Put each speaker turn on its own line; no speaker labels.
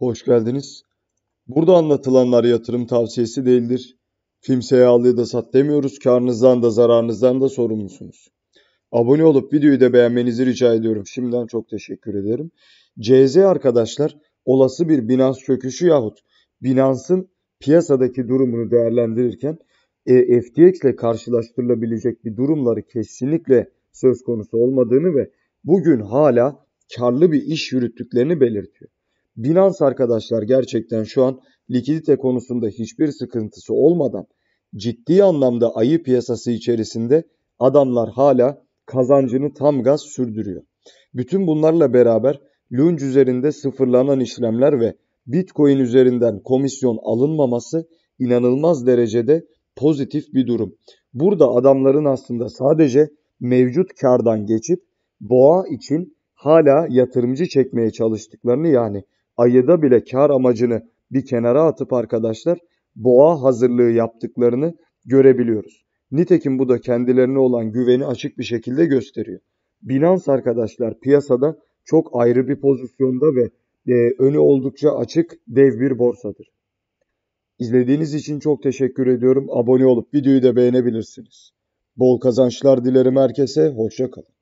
Hoş geldiniz. Burada anlatılanlar yatırım tavsiyesi değildir. Kimseye al ya da sat demiyoruz. Karnınızdan da zararınızdan da sorumlusunuz. Abone olup videoyu da beğenmenizi rica ediyorum. Şimdiden çok teşekkür ederim. CZ arkadaşlar olası bir Binance çöküşü yahut Binance'ın piyasadaki durumunu değerlendirirken e, FTX ile karşılaştırılabilecek bir durumları kesinlikle söz konusu olmadığını ve bugün hala karlı bir iş yürüttüklerini belirtiyor. Binance arkadaşlar gerçekten şu an likidite konusunda hiçbir sıkıntısı olmadan ciddi anlamda ayı piyasası içerisinde adamlar hala kazancını tam gaz sürdürüyor. Bütün bunlarla beraber Lunge üzerinde sıfırlanan işlemler ve Bitcoin üzerinden komisyon alınmaması inanılmaz derecede pozitif bir durum. Burada adamların aslında sadece mevcut kardan geçip boğa için hala yatırımcı çekmeye çalıştıklarını yani ayıda bile kar amacını bir kenara atıp arkadaşlar boğa hazırlığı yaptıklarını görebiliyoruz. Nitekim bu da kendilerine olan güveni açık bir şekilde gösteriyor. Binance arkadaşlar piyasada çok ayrı bir pozisyonda ve e, önü oldukça açık dev bir borsadır. İzlediğiniz için çok teşekkür ediyorum. Abone olup videoyu da beğenebilirsiniz. Bol kazançlar dilerim herkese. Hoşça kalın.